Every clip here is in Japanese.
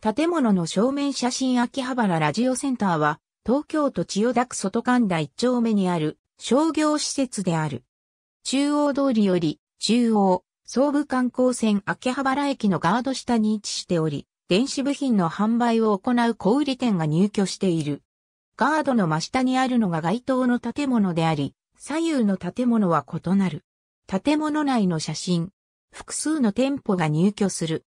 建物の正面写真秋葉原ラジオセンターは、東京都千代田区外神田一丁目にある商業施設である。中央通りより、中央、総武観光線秋葉原駅のガード下に位置しており、電子部品の販売を行う小売店が入居している。ガードの真下にあるのが街灯の建物であり、左右の建物は異なる。建物内の写真、複数の店舗が入居する。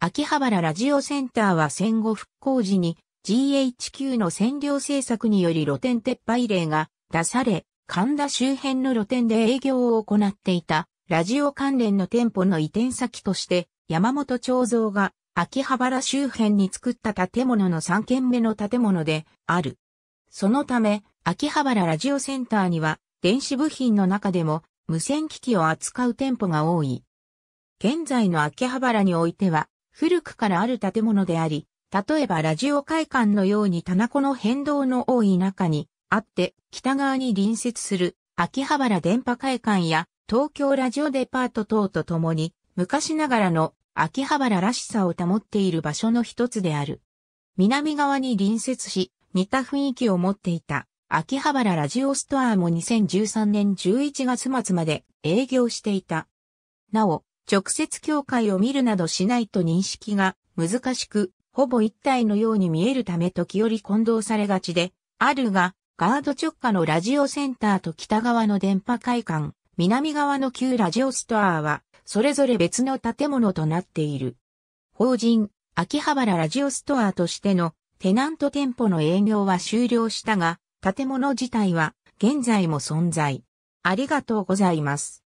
秋葉原ラジオセンターは戦後復興時に GHQ の占領政策により露店撤廃令が出され、神田周辺の露店で営業を行っていたラジオ関連の店舗の移転先として山本長蔵が秋葉原周辺に作った建物の3軒目の建物である。そのため、秋葉原ラジオセンターには電子部品の中でも無線機器を扱う店舗が多い。現在の秋葉原においては、古くからある建物であり、例えばラジオ会館のように棚子の変動の多い中にあって、北側に隣接する秋葉原電波会館や東京ラジオデパート等とともに、昔ながらの秋葉原らしさを保っている場所の一つである。南側に隣接し、似た雰囲気を持っていた秋葉原ラジオストアも2013年11月末まで営業していた。なお、直接境界を見るなどしないと認識が難しく、ほぼ一体のように見えるため時折混同されがちで、あるが、ガード直下のラジオセンターと北側の電波会館、南側の旧ラジオストアは、それぞれ別の建物となっている。法人、秋葉原ラジオストアとしてのテナント店舗の営業は終了したが、建物自体は現在も存在。ありがとうございます。